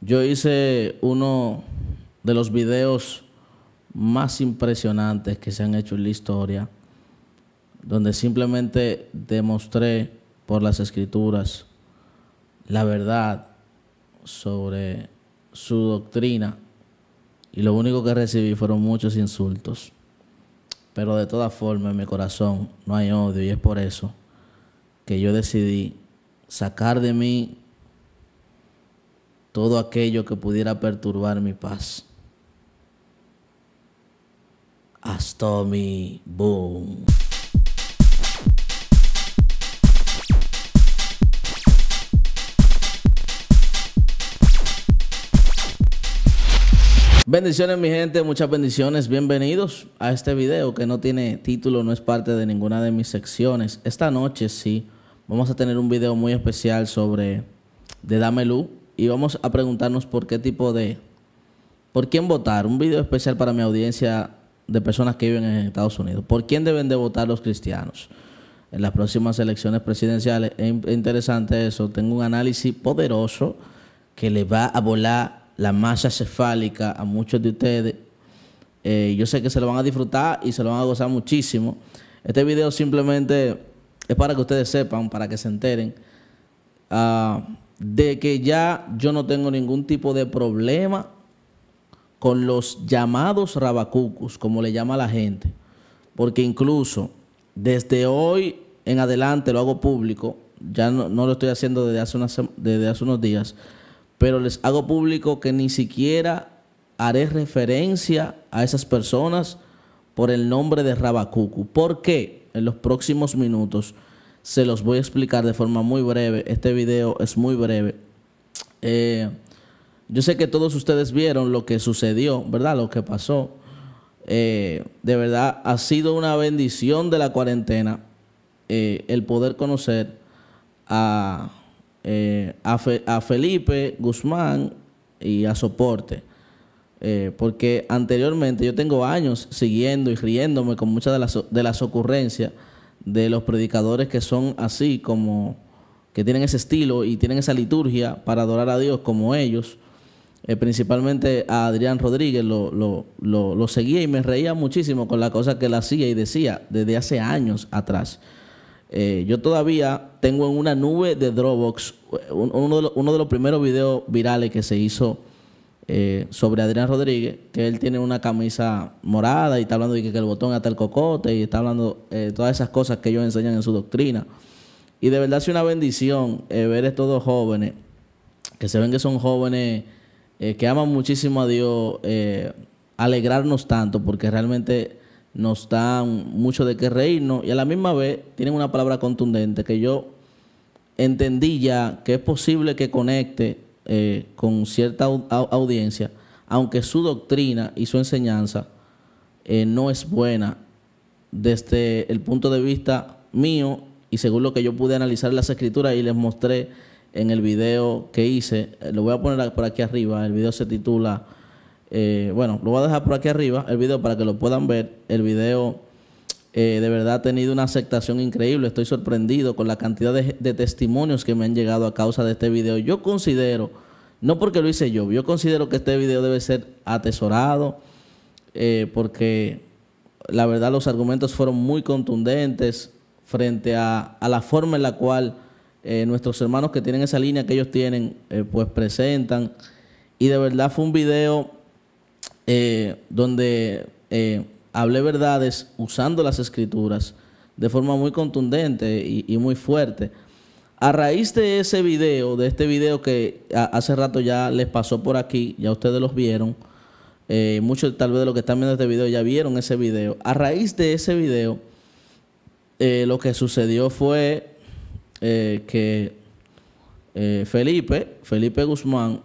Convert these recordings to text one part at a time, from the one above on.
Yo hice uno de los videos más impresionantes que se han hecho en la historia, donde simplemente demostré por las escrituras la verdad sobre su doctrina y lo único que recibí fueron muchos insultos. Pero de todas formas en mi corazón no hay odio y es por eso que yo decidí sacar de mí todo aquello que pudiera perturbar mi paz. Hasta mi Boom. Bendiciones mi gente, muchas bendiciones, bienvenidos a este video que no tiene título, no es parte de ninguna de mis secciones. Esta noche sí, vamos a tener un video muy especial sobre de Dame y vamos a preguntarnos por qué tipo de... ¿Por quién votar? Un video especial para mi audiencia de personas que viven en Estados Unidos. ¿Por quién deben de votar los cristianos? En las próximas elecciones presidenciales. Es interesante eso. Tengo un análisis poderoso que le va a volar la masa cefálica a muchos de ustedes. Eh, yo sé que se lo van a disfrutar y se lo van a gozar muchísimo. Este video simplemente es para que ustedes sepan, para que se enteren. Ah, de que ya yo no tengo ningún tipo de problema con los llamados rabacucos, como le llama la gente, porque incluso desde hoy en adelante lo hago público, ya no, lo estoy haciendo desde hace, desde hace unos días, pero les hago público que ni siquiera haré referencia a esas personas por el nombre de Rabacucu. ¿Por qué? En los próximos minutos se los voy a explicar de forma muy breve. Este video es muy breve. Eh, yo sé que todos ustedes vieron lo que sucedió, ¿verdad? Lo que pasó. Eh, de verdad, ha sido una bendición de la cuarentena eh, el poder conocer a, a, Felipe Guzmán y a Soporte. porque anteriormente yo tengo años siguiendo y riéndome con muchas de las, de las ocurrencias de los predicadores que son así como que tienen ese estilo y tienen esa liturgia para adorar a Dios como ellos. Eh, principalmente a Adrián Rodríguez lo, lo, lo, seguía y me reía muchísimo con la cosa que él hacía y decía desde hace años atrás. Eh, yo todavía tengo en una nube de Dropbox eh, uno de, uno de los primeros videos virales que se hizo eh, sobre Adrián Rodríguez, que él tiene una camisa morada y está hablando de que, el botón hasta el cocote y está hablando de eh, todas esas cosas que ellos enseñan en su doctrina. Y de verdad es una bendición eh, ver a estos dos jóvenes, que se ven que son jóvenes que aman muchísimo a Dios, alegrarnos tanto, porque realmente nos dan mucho de qué reírnos y a la misma vez tienen una palabra contundente que yo entendí ya que es posible que conecte eh, con cierta audiencia, aunque su doctrina y su enseñanza eh, no es buena desde el punto de vista mío y según lo que yo pude analizar las escrituras y les mostré en el video que hice, eh, lo voy a poner por aquí arriba, el video se titula, bueno, lo voy a dejar por aquí arriba, el video para que lo puedan ver, el video eh, de verdad ha tenido una aceptación increíble. Estoy sorprendido con la cantidad de, testimonios que me han llegado a causa de este video. Yo considero, no porque lo hice yo, yo considero que este video debe ser atesorado eh, porque la verdad los argumentos fueron muy contundentes frente a, la forma en la cual eh, nuestros hermanos que tienen esa línea que ellos tienen, pues presentan. Y de verdad fue un video donde hablé verdades usando las escrituras de forma muy contundente y, muy fuerte. A raíz de ese video, de este video que hace rato ya les pasó por aquí, ya ustedes los vieron, eh, muchos tal vez de los que están viendo este video ya vieron ese video. A raíz de ese video, eh, lo que sucedió fue eh, que Felipe, Felipe Guzmán,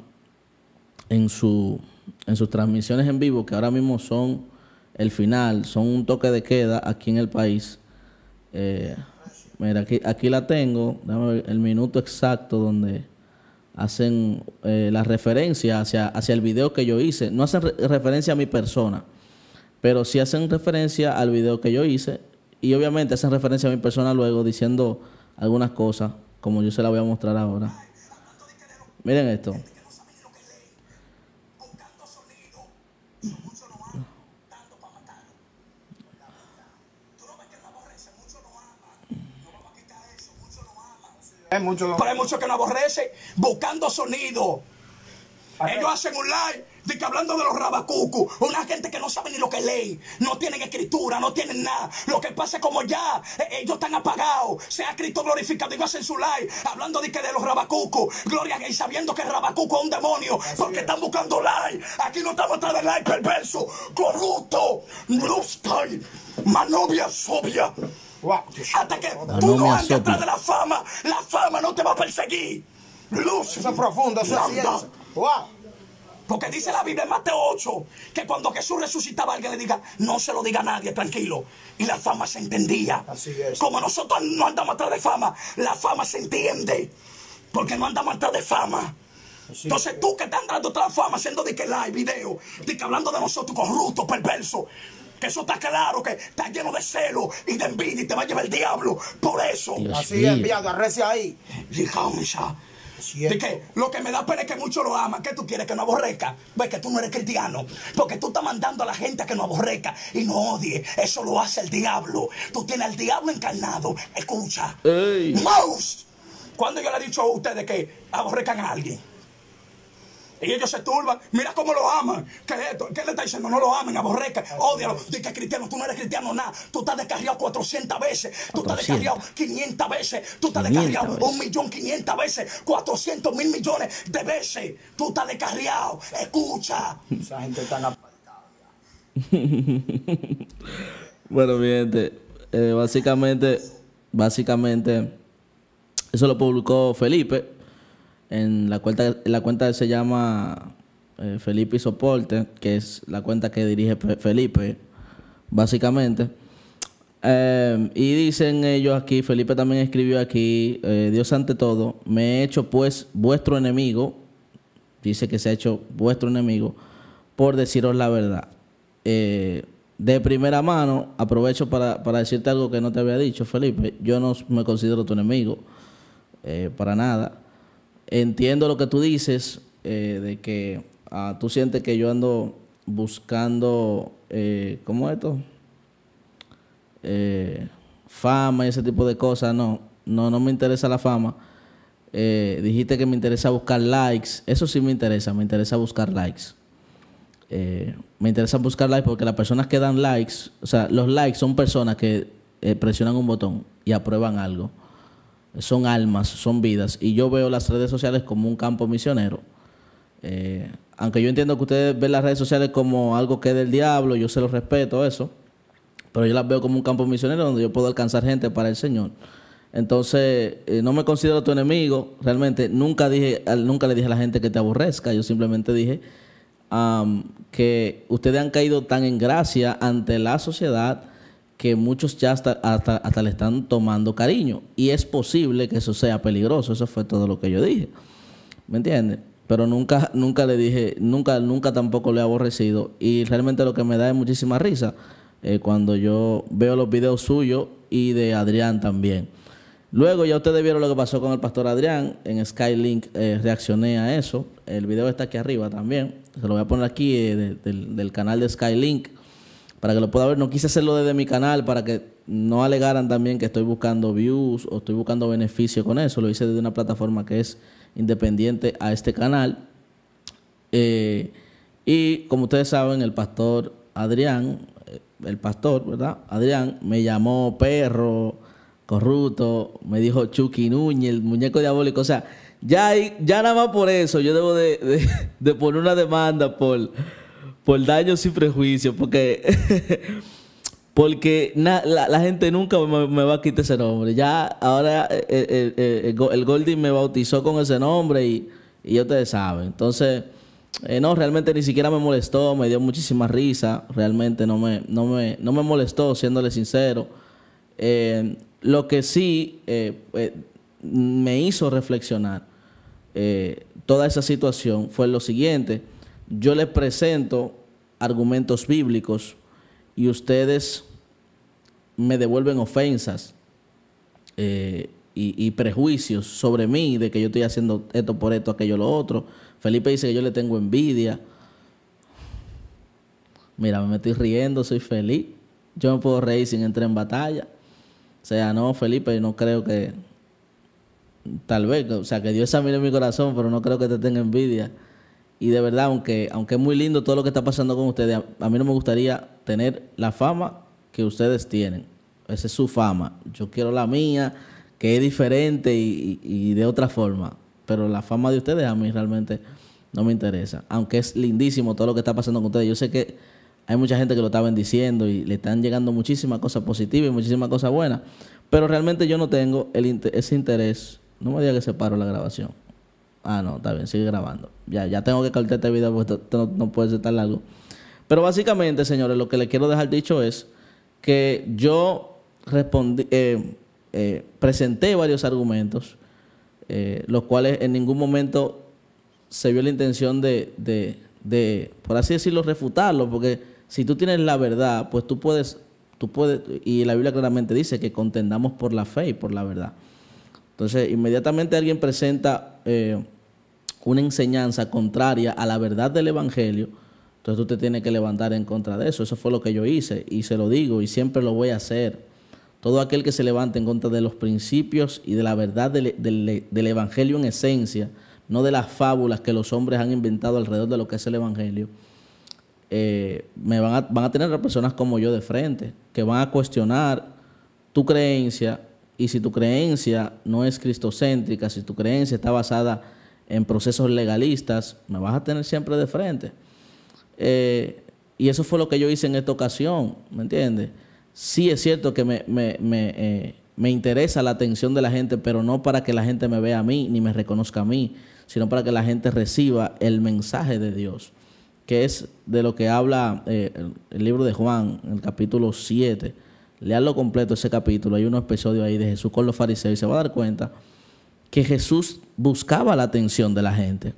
en, su, en sus transmisiones en vivo, que ahora mismo son el final, son un toque de queda aquí en el país. Eh, mira, aquí, aquí la tengo, dame el minuto exacto donde hacen eh, la referencia hacia, hacia el video que yo hice. No hacen referencia a mi persona, pero si hacen referencia al video que yo hice y obviamente hacen referencia a mi persona luego diciendo algunas cosas, como yo se la voy a mostrar ahora. Miren esto. Hay mucho... Pero hay muchos que nos aborrecen buscando sonido. Ellos hacen un live de que hablando de los rabacucu, una gente que no sabe ni lo que lee, no tienen escritura, no tienen nada. Lo que pasa como ya eh, ellos están apagados, ha Cristo glorificado, ellos hacen su live hablando de que de los rabacucu, gloria y sabiendo que rabacucu es un demonio, porque están buscando like. Aquí no estamos atrás de live perverso, corrupto, manovia sobia. Hasta que tú no andes atrás de la fama, la fama no te va a perseguir. Luz. profundo, porque dice la Biblia en Mateo 8 que cuando Jesús resucitaba, alguien le diga, no se lo diga a nadie, tranquilo. Y la fama se entendía. Así es. Como nosotros no andamos atrás de fama, la fama se entiende. Porque no andamos atrás de fama. Entonces tú que estás andando atrás de fama, haciendo de que live, video, de que hablando de nosotros corruptos, perversos eso está claro, que está lleno de celo y de envidia y te va a llevar el diablo. Por eso. así es, enviado, ahí. que lo que me da pena es que muchos lo aman. ¿Qué tú quieres? Que no aborrezca. Ves que tú no eres cristiano. Porque tú estás mandando a la gente a que no aborrezca y no odie. Eso lo hace el diablo. Tú tienes al diablo encarnado. Escucha. Ey. Mouse. Cuando yo le he dicho a ustedes que aborrezcan a alguien. Y ellos se turban. Mira cómo lo aman. ¿Qué esto? ¿Qué le está diciendo? No lo amen, aborrezca, ódialo. Dice que cristiano, tú no eres cristiano nada. Tú estás descarriado 400 veces. Tú estás descarriado 500 veces. Tú estás descarriado un millón 500 veces. 400 mil millones de veces. Tú estás descarriado. Escucha. Esa gente está en la... bueno, mi gente, eh, básicamente, básicamente, eso lo publicó Felipe. En la cuenta, la cuenta se llama eh, Felipe y Soporte, que es la cuenta que dirige Felipe, básicamente. Eh, y dicen ellos aquí, Felipe también escribió aquí, eh, Dios ante todo, me he hecho pues vuestro enemigo, dice que se ha hecho vuestro enemigo, por deciros la verdad. de primera mano, aprovecho para, para, decirte algo que no te había dicho, Felipe, yo no me considero tu enemigo, para nada. Entiendo lo que tú dices, eh, de que ah, tú sientes que yo ando buscando, eh, ¿cómo es esto? Eh, fama y ese tipo de cosas. No, no, no me interesa la fama. Eh, dijiste que me interesa buscar likes. Eso sí me interesa, me interesa buscar likes. me interesa buscar likes porque las personas que dan likes, o sea, los likes son personas que presionan un botón y aprueban algo son almas, son vidas. Y yo veo las redes sociales como un campo misionero. Eh, aunque yo entiendo que ustedes ven las redes sociales como algo que es del diablo, yo se los respeto eso, pero yo las veo como un campo misionero donde yo puedo alcanzar gente para el Señor. Entonces, eh, no me considero tu enemigo, realmente nunca, dije, nunca le dije a la gente que te aborrezca, yo simplemente dije que ustedes han caído tan en gracia ante la sociedad, que muchos ya hasta, hasta, le están tomando cariño. Y es posible que eso sea peligroso. Eso fue todo lo que yo dije. ¿Me entiendes? Pero nunca, nunca le dije, nunca, nunca tampoco le he aborrecido. Y realmente lo que me da es muchísima risa eh, cuando yo veo los videos suyos y de Adrián también. Luego ya ustedes vieron lo que pasó con el pastor Adrián. En Skylink eh, reaccioné a eso. El video está aquí arriba también. Se lo voy a poner aquí eh, del canal de Skylink para que lo pueda ver. No quise hacerlo desde mi canal para que no alegaran también que estoy buscando views o estoy buscando beneficio con eso. Lo hice desde una plataforma que es independiente a este canal. Eh, y como ustedes saben, el pastor Adrián, eh, el pastor, ¿verdad? Adrián me llamó perro, corrupto, me dijo Chucky Núñez, el muñeco diabólico. O sea, ya, ya nada más por eso yo debo de, de poner una demanda por por daños y prejuicios, porque, porque la, gente nunca me, va a quitar ese nombre. Ya ahora eh, eh, eh, el, golden me bautizó con ese nombre y, y ustedes saben. Entonces, no, realmente ni siquiera me molestó, me dio muchísima risa, realmente no me, no me, no me molestó, siéndole sincero. lo que sí pues, me hizo reflexionar toda esa situación fue lo siguiente yo les presento argumentos bíblicos y ustedes me devuelven ofensas eh, y, prejuicios sobre mí de que yo estoy haciendo esto por esto, aquello, lo otro. Felipe dice que yo le tengo envidia. Mira, me estoy riendo, soy feliz. Yo me puedo reír sin entrar en batalla. O sea, no, Felipe, no creo que... Tal vez, o sea, que Dios en mi corazón, pero no creo que te tenga envidia. Y de verdad, aunque, aunque es muy lindo todo lo que está pasando con ustedes, a, mí no me gustaría tener la fama que ustedes tienen. Esa es su fama. Yo quiero la mía, que es diferente y, de otra forma. Pero la fama de ustedes a mí realmente no me interesa. Aunque es lindísimo todo lo que está pasando con ustedes. Yo sé que hay mucha gente que lo está bendiciendo y le están llegando muchísimas cosas positivas y muchísimas cosas buenas. Pero realmente yo no tengo ese interés. No me diga que se paro la grabación. Ah, no, está bien, sigue grabando. Ya, ya tengo que cortar este video porque no, no puede ser tan largo. Pero básicamente, señores, lo que les quiero dejar dicho es que yo respondí, eh, eh presenté varios argumentos, eh, los cuales en ningún momento se vio la intención de, de, por así decirlo, refutarlo, porque si tú tienes la verdad, pues tú puedes, tú puedes, y la Biblia claramente dice que contendamos por la fe y por la verdad. Entonces, inmediatamente alguien presenta eh, una enseñanza contraria a la verdad del Evangelio, entonces tú te tienes que levantar en contra de eso. Eso fue lo que yo hice y se lo digo y siempre lo voy a hacer. Todo aquel que se levante en contra de los principios y de la verdad del, Evangelio en esencia, no de las fábulas que los hombres han inventado alrededor de lo que es el Evangelio, eh, me van, a, van a tener personas como yo de frente, que van a cuestionar tu creencia y si tu creencia no es cristocéntrica, si tu creencia está basada en procesos legalistas, me vas a tener siempre de frente. Eh, y eso fue lo que yo hice en esta ocasión, ¿me entiendes? Sí es cierto que eh, me, interesa la atención de la gente, pero no para que la gente me vea a mí ni me reconozca a mí, sino para que la gente reciba el mensaje de Dios, que es de lo que habla eh, el, libro de Juan, el capítulo 7. Leanlo completo ese capítulo, hay unos episodios ahí de Jesús con los fariseos y se va a dar cuenta que Jesús buscaba la atención de la gente.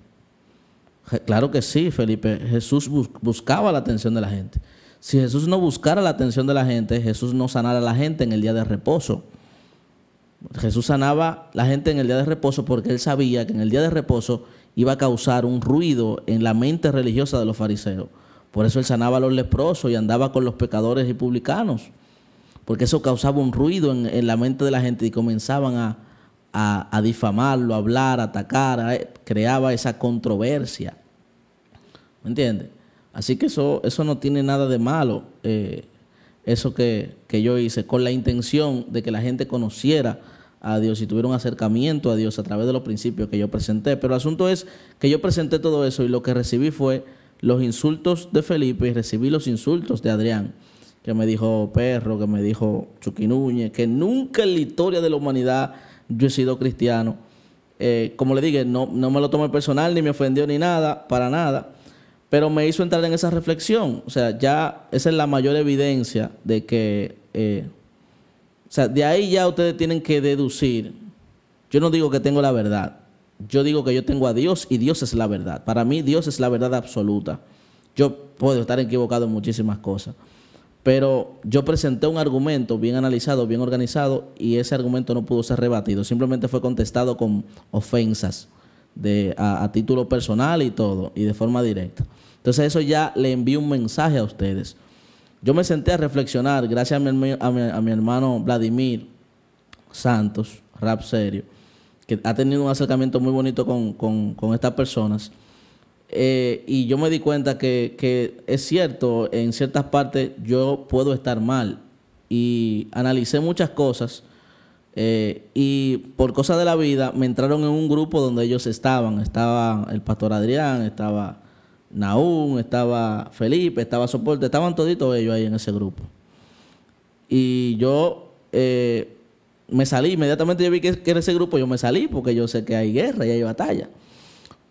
Claro que sí, Felipe, Jesús buscaba la atención de la gente. Si Jesús no buscara la atención de la gente, Jesús no sanara a la gente en el día de reposo. Jesús sanaba la gente en el día de reposo porque él sabía que en el día de reposo iba a causar un ruido en la mente religiosa de los fariseos. Por eso él sanaba a los leprosos y andaba con los pecadores y publicanos. Porque eso causaba un ruido en la mente de la gente y comenzaban a, a, difamarlo, a hablar, a atacar, creaba esa controversia. ¿Me entiendes? Así que eso, eso no tiene nada de malo, eh, eso que, yo hice, con la intención de que la gente conociera a Dios y tuviera un acercamiento a Dios a través de los principios que yo presenté. Pero el asunto es que yo presenté todo eso y lo que recibí fue los insultos de Felipe y recibí los insultos de Adrián, que me dijo Perro, que me dijo chuquinuñe, que nunca en la historia de la humanidad yo he sido cristiano. Eh, como le dije, no, me lo tomé personal, ni me ofendió ni nada, para nada, pero me hizo entrar en esa reflexión. O sea, ya esa es la mayor evidencia de que, eh, o sea, de ahí ya ustedes tienen que deducir. Yo no digo que tengo la verdad, yo digo que yo tengo a Dios y Dios es la verdad. Para mí Dios es la verdad absoluta. Yo puedo estar equivocado en muchísimas cosas pero yo presenté un argumento bien analizado, bien organizado, y ese argumento no pudo ser rebatido. Simplemente fue contestado con ofensas a, título personal y todo, y de forma directa. Entonces eso ya le envió un mensaje a ustedes. Yo me senté a reflexionar, gracias a mi, hermano Vladimir Santos, rap serio, que ha tenido un acercamiento muy bonito con estas personas. Eh, y yo me di cuenta que, es cierto, en ciertas partes yo puedo estar mal. Y analicé muchas cosas eh, y por cosas de la vida me entraron en un grupo donde ellos estaban. Estaba el pastor Adrián, estaba Naúm, estaba Felipe, estaba Soporte, estaban toditos ellos ahí en ese grupo. Y yo eh, me salí, inmediatamente yo vi que, que era ese grupo, yo me salí porque yo sé que hay guerra y hay batalla.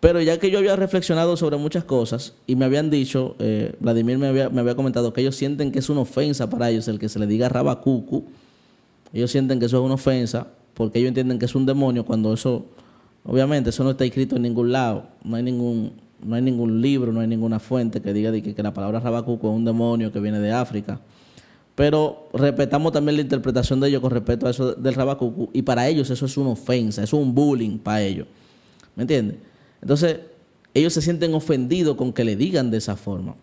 Pero ya que yo había reflexionado sobre muchas cosas y me habían dicho, eh, Vladimir me había, comentado que ellos sienten que es una ofensa para ellos el que se le diga rabacucu. Ellos sienten que eso es una ofensa porque ellos entienden que es un demonio cuando eso, obviamente, eso no está escrito en ningún lado. No hay ningún, no hay ningún libro, no hay ninguna fuente que diga que, que la palabra rabacucu es un demonio que viene de África. Pero respetamos también la interpretación de ellos con respecto a eso del rabacucu y para ellos eso es una ofensa, es un bullying para ellos. ¿Me entiendes? Entonces, ellos se sienten ofendidos con que le digan de esa forma.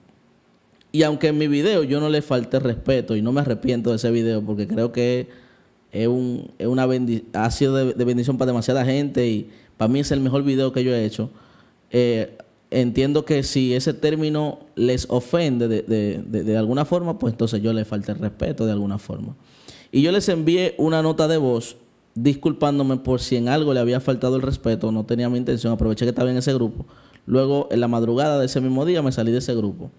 Y aunque en mi video yo no le falte respeto y no me arrepiento de ese video porque creo que es un, una ha sido de, bendición para demasiada gente y para mí es el mejor video que yo he hecho. Eh, entiendo que si ese término les ofende de, alguna forma, pues entonces yo le falte respeto de alguna forma. Y yo les envié una nota de voz disculpándome por si en algo le había faltado el respeto, no tenía mi intención, aproveché que estaba en ese grupo. Luego, en la madrugada de ese mismo día, me salí de ese grupo.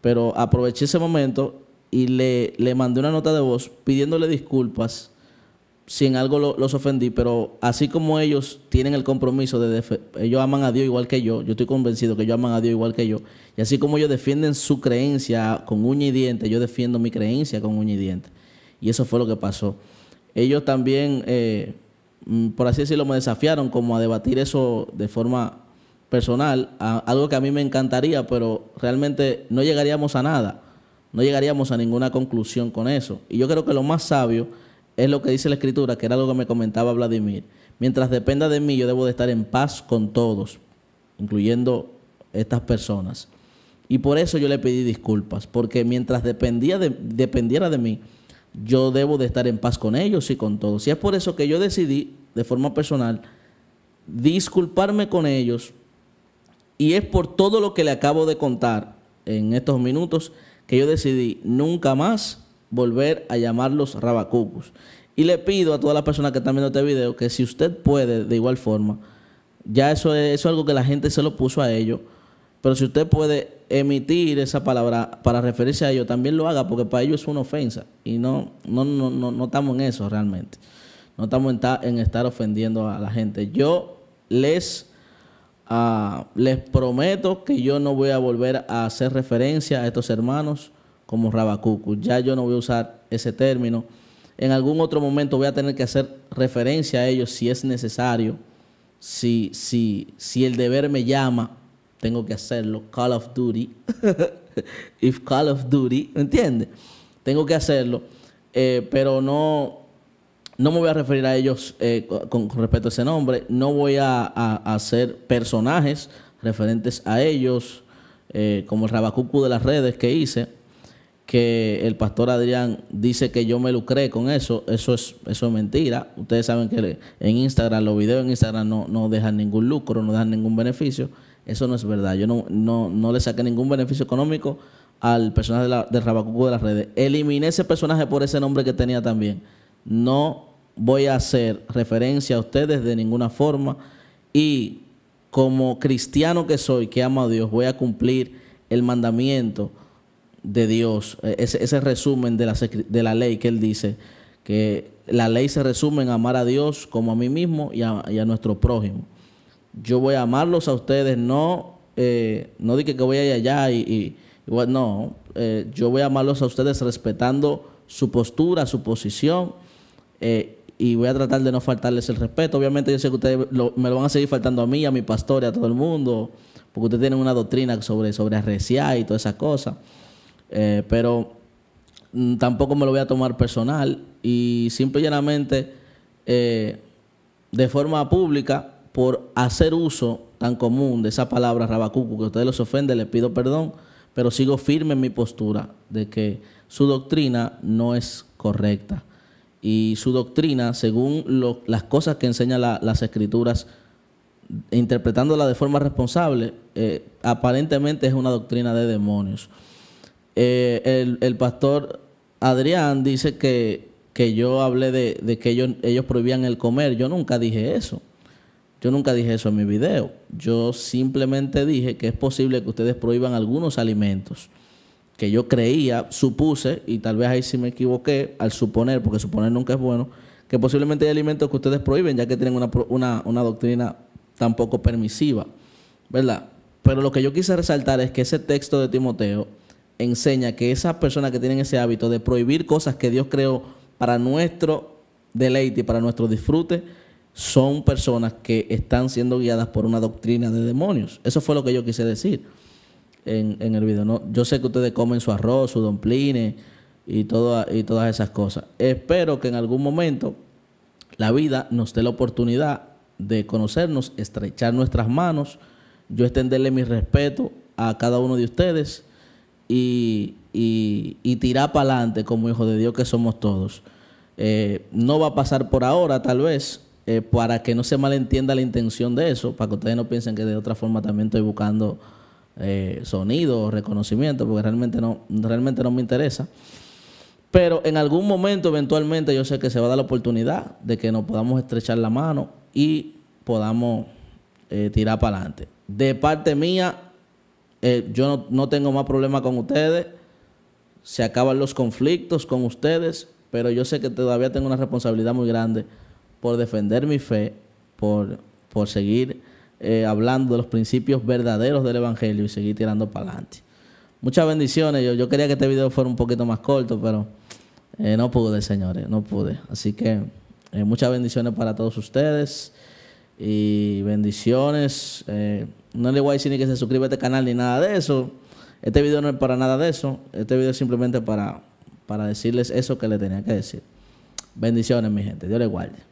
Pero aproveché ese momento y le, mandé una nota de voz pidiéndole disculpas si en algo los ofendí, pero así como ellos tienen el compromiso de ellos aman a Dios igual que yo, yo estoy convencido que ellos aman a Dios igual que yo, y así como ellos defienden su creencia con uña y diente, yo defiendo mi creencia con uña y diente. Y eso fue lo que pasó ellos también, eh, mm, por así decirlo, me desafiaron como a debatir eso de forma personal, algo que a mí me encantaría, pero realmente no llegaríamos a nada, no llegaríamos a ninguna conclusión con eso. Y yo creo que lo más sabio es lo que dice la escritura, que era algo que me comentaba Vladimir. Mientras dependa de mí, yo debo de estar en paz con todos, incluyendo estas personas. Y por eso yo le pedí disculpas, porque mientras dependía dependiera de mí, yo debo de estar en paz con ellos y con todos. Y es por eso que yo decidí, de forma personal, disculparme con ellos. Y es por todo lo que le acabo de contar en estos minutos que yo decidí nunca más volver a llamarlos rabacucos. Y le pido a todas las personas que están viendo este video que si usted puede, de igual forma, ya eso es, eso es algo que la gente se lo puso a ellos pero si usted puede emitir esa palabra para referirse a ellos, también lo haga, porque para ellos es una ofensa. Y no, no, no, no, estamos en eso realmente. No estamos en, estar ofendiendo a la gente. Yo les, ah, les prometo que yo no voy a volver a hacer referencia a estos hermanos como Rabacucu. Ya yo no voy a usar ese término. En algún otro momento voy a tener que hacer referencia a ellos si es necesario, si, si, si el deber me llama tengo que hacerlo, Call of Duty, if Call of Duty, ¿Me ¿entiendes? Tengo que hacerlo, eh, pero no, no me voy a referir a ellos eh, con, respecto a ese nombre, no voy a, hacer personajes referentes a ellos, eh, como el rabacucu de las redes que hice, que el pastor Adrián dice que yo me lucré con eso, eso es, eso es mentira. Ustedes saben que en Instagram, los videos en Instagram no, no dejan ningún lucro, no dejan ningún beneficio. Eso no es verdad. Yo no, no, le saqué ningún beneficio económico al personaje de, la, de Rabacuco de las redes. Eliminé ese personaje por ese nombre que tenía también. No voy a hacer referencia a ustedes de ninguna forma y como cristiano que soy, que amo a Dios, voy a cumplir el mandamiento de Dios, e, ese, ese resumen de la, de la ley que Él dice, que la ley se resume en amar a Dios como a mí mismo y a nuestro prójimo yo voy a amarlos a ustedes, no, eh, no dije que voy a ir allá y, no, eh, yo voy a amarlos a ustedes respetando su postura, su posición, eh, y voy a tratar de no faltarles el respeto. Obviamente yo sé que ustedes me lo van a seguir faltando a mí, a mi pastor y a todo el mundo, porque ustedes tienen una doctrina sobre, sobre arreciar y todas esas cosas, pero mm, tampoco me lo voy a tomar personal y simple y llanamente de forma pública por hacer uso tan común de esa palabra rabacuco que ustedes los ofende, les pido perdón, pero sigo firme en mi postura de que su doctrina no es correcta. Y su doctrina, según las cosas que enseñan las escrituras, interpretándola de forma responsable, eh, aparentemente es una doctrina de demonios. Eh, el, pastor Adrián dice que, yo hablé de, que ellos prohibían el comer. Yo nunca dije eso. Yo nunca dije eso en mi video. Yo simplemente dije que es posible que ustedes prohíban algunos alimentos que yo creía, supuse, y tal vez ahí sí me equivoqué al suponer, porque suponer nunca es bueno, que posiblemente hay alimentos que ustedes prohíben, ya que tienen una, doctrina tampoco permisiva, ¿verdad? Pero lo que yo quise resaltar es que ese texto de Timoteo enseña que esas personas que tienen ese hábito de prohibir cosas que Dios creó para nuestro deleite y para nuestro disfrute, son personas que están siendo guiadas por una doctrina de demonios. Eso fue lo que yo quise decir en, el video. ¿no? Yo sé que ustedes comen su arroz, su dompline y, y todas esas cosas. Espero que en algún momento la vida nos dé la oportunidad de conocernos, estrechar nuestras manos, yo extenderle mi respeto a cada uno de ustedes y, y, tirar para adelante como hijos de Dios que somos todos. Eh, no va a pasar por ahora, tal vez, eh, para que no se malentienda la intención de eso, para que ustedes no piensen que de otra forma también estoy buscando eh, sonido o reconocimiento, porque realmente no, realmente no me interesa. Pero en algún momento, eventualmente, yo sé que se va a dar la oportunidad de que nos podamos estrechar la mano y podamos eh, tirar para adelante. De parte mía, yo no, tengo más problema con ustedes. Se acaban los conflictos con ustedes, pero yo sé que todavía tengo una responsabilidad muy grande por defender mi fe, por, por seguir eh, hablando de los principios verdaderos del Evangelio y seguir tirando para adelante. Muchas bendiciones. Yo, quería que este video fuera un poquito más corto, pero eh, no pude, señores, no pude. Así que eh, muchas bendiciones para todos ustedes y bendiciones. no le voy a decir ni que se suscriba a este canal ni nada de eso. Este video no es para nada de eso. Este video es simplemente para, para decirles eso que le tenía que decir. Bendiciones, mi gente. Dios le guarde.